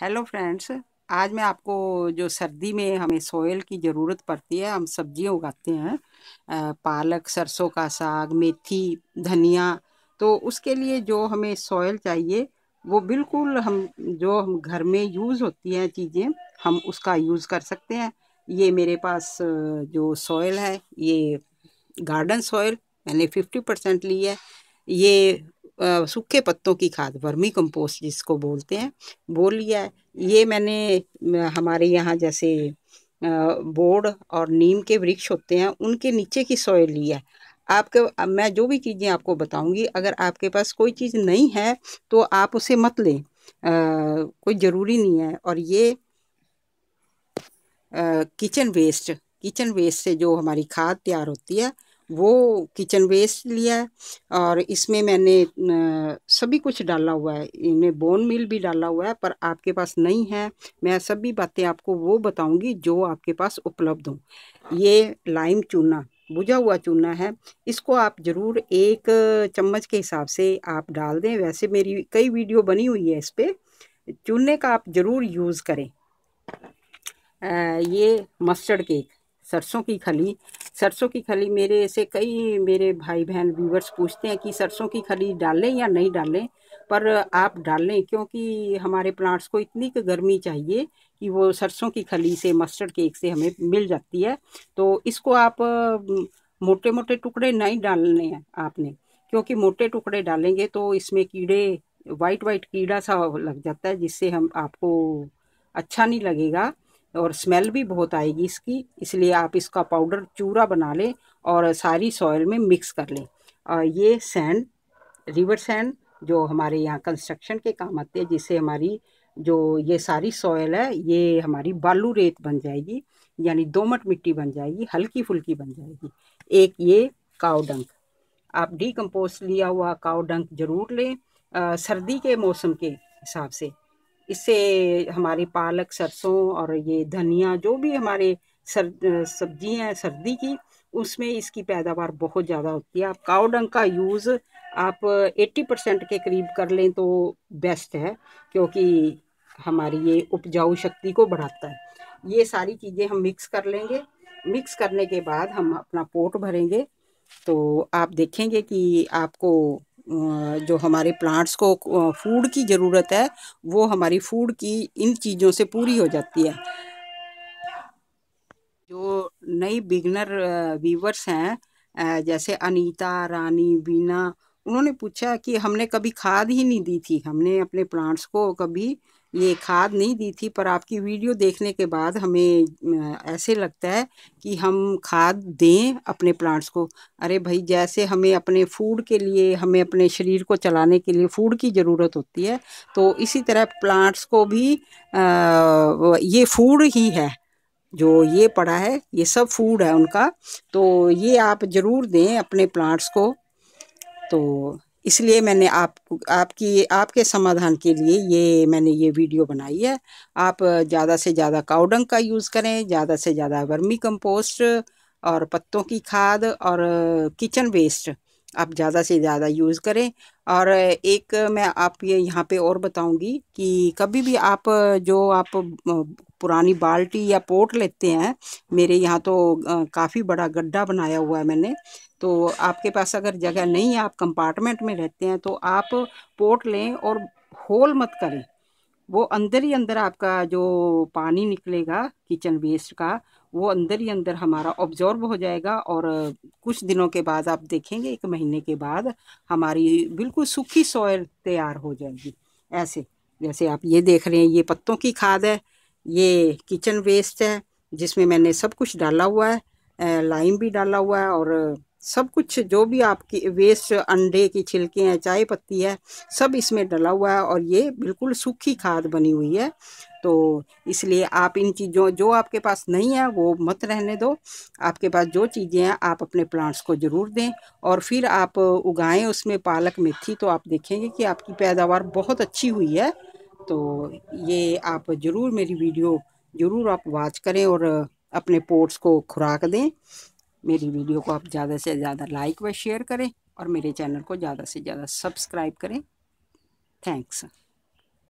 hello friends आज मैं आपको जो सर्दी में हमें सोयल की ज़रूरत पड़ती है हम सब्ज़ियाँ उगाते हैं पालक सरसों का साग मेथी धनिया तो उसके लिए जो हमें सोयल चाहिए वो बिल्कुल हम जो हम घर में यूज़ होती हैं चीज़ें हम उसका यूज़ कर सकते हैं ये मेरे पास जो सोयल है ये गार्डन सोयल मैंने फिफ्टी परसेंट ली है ये सूखे पत्तों की खाद वर्मी कंपोस्ट जिसको बोलते हैं बोल लिया है ये मैंने हमारे यहाँ जैसे बोर्ड और नीम के वृक्ष होते हैं उनके नीचे की सॉयल ली है आपके मैं जो भी चीज़ें आपको बताऊंगी अगर आपके पास कोई चीज़ नहीं है तो आप उसे मत लें कोई ज़रूरी नहीं है और ये किचन वेस्ट किचन वेस्ट से जो हमारी खाद तैयार होती है वो किचन वेस्ट लिया है और इसमें मैंने सभी कुछ डाला हुआ है इनमें बोन मिल भी डाला हुआ है पर आपके पास नहीं है मैं सभी बातें आपको वो बताऊंगी जो आपके पास उपलब्ध हों ये लाइम चूना बुझा हुआ चूना है इसको आप ज़रूर एक चम्मच के हिसाब से आप डाल दें वैसे मेरी कई वीडियो बनी हुई है इस पर चूने का आप ज़रूर यूज़ करें आ, ये मस्टर्ड केक सरसों की खली सरसों की खली मेरे ऐसे कई मेरे भाई बहन व्यूवर्स पूछते हैं कि सरसों की खली डालें या नहीं डालें पर आप डालें क्योंकि हमारे प्लांट्स को इतनी गर्मी चाहिए कि वो सरसों की खली से मस्टर्ड केक से हमें मिल जाती है तो इसको आप मोटे मोटे टुकड़े नहीं डालने हैं आपने क्योंकि मोटे टुकड़े डालेंगे तो इसमें कीड़े वाइट वाइट कीड़ा सा लग जाता है जिससे हम आपको अच्छा नहीं लगेगा और स्मेल भी बहुत आएगी इसकी इसलिए आप इसका पाउडर चूरा बना लें और सारी सॉयल में मिक्स कर लें और ये सैंड रिवर सैंड जो हमारे यहाँ कंस्ट्रक्शन के काम आते हैं जिससे हमारी जो ये सारी सॉयल है ये हमारी बालू रेत बन जाएगी यानी दोमट मिट्टी बन जाएगी हल्की फुल्की बन जाएगी एक ये काव डंक आप डीकम्पोस्ट लिया हुआ काव डंक जरूर लें सर्दी के मौसम के हिसाब से इससे हमारे पालक सरसों और ये धनिया जो भी हमारे सर सब्जी हैं सर्दी की उसमें इसकी पैदावार बहुत ज़्यादा होती है आप काउडंग का यूज़ आप 80 परसेंट के करीब कर लें तो बेस्ट है क्योंकि हमारी ये उपजाऊ शक्ति को बढ़ाता है ये सारी चीज़ें हम मिक्स कर लेंगे मिक्स करने के बाद हम अपना पोट भरेंगे तो आप देखेंगे कि आपको जो हमारे प्लांट्स को फूड की ज़रूरत है वो हमारी फूड की इन चीज़ों से पूरी हो जाती है जो नई बिगनर वीवर्स हैं जैसे अनीता रानी बीना उन्होंने पूछा कि हमने कभी खाद ही नहीं दी थी हमने अपने प्लांट्स को कभी ये खाद नहीं दी थी पर आपकी वीडियो देखने के बाद हमें ऐसे लगता है कि हम खाद दें अपने प्लांट्स को अरे भाई जैसे हमें अपने फूड के लिए हमें अपने शरीर को चलाने के लिए फूड की ज़रूरत होती है तो इसी तरह प्लांट्स को भी आ, ये फूड ही है जो ये पड़ा है ये सब फूड है उनका तो ये आप ज़रूर दें अपने प्लांट्स को तो इसलिए मैंने आप आपकी आपके समाधान के लिए ये मैंने ये वीडियो बनाई है आप ज़्यादा से ज़्यादा काउडंग का यूज़ करें ज़्यादा से ज़्यादा वर्मी कंपोस्ट और पत्तों की खाद और किचन वेस्ट आप ज़्यादा से ज़्यादा यूज़ करें और एक मैं आप ये यहाँ पे और बताऊँगी कि कभी भी आप जो आप पुरानी बाल्टी या पोट लेते हैं मेरे यहाँ तो काफ़ी बड़ा गड्ढा बनाया हुआ है मैंने तो आपके पास अगर जगह नहीं है आप कंपार्टमेंट में रहते हैं तो आप पोट लें और होल मत करें वो अंदर ही अंदर आपका जो पानी निकलेगा किचन वेस्ट का वो अंदर ही अंदर हमारा ऑब्जॉर्ब हो जाएगा और कुछ दिनों के बाद आप देखेंगे एक महीने के बाद हमारी बिल्कुल सूखी सॉयल तैयार हो जाएगी ऐसे जैसे आप ये देख रहे हैं ये पत्तों की खाद है ये किचन वेस्ट है जिसमें मैंने सब कुछ डाला हुआ है लाइम भी डाला हुआ है और सब कुछ जो भी आपकी वेस्ट अंडे की छिलके हैं चाय पत्ती है सब इसमें डला हुआ है और ये बिल्कुल सूखी खाद बनी हुई है तो इसलिए आप इन चीज़ों जो आपके पास नहीं है वो मत रहने दो आपके पास जो चीज़ें हैं आप अपने प्लांट्स को ज़रूर दें और फिर आप उगाएं उसमें पालक मेथी तो आप देखेंगे कि आपकी पैदावार बहुत अच्छी हुई है तो ये आप ज़रूर मेरी वीडियो ज़रूर आप वॉच करें और अपने पोर्ट्स को खुराक दें मेरी वीडियो को आप ज़्यादा से ज़्यादा लाइक व शेयर करें और मेरे चैनल को ज़्यादा से ज़्यादा सब्सक्राइब करें थैंक्स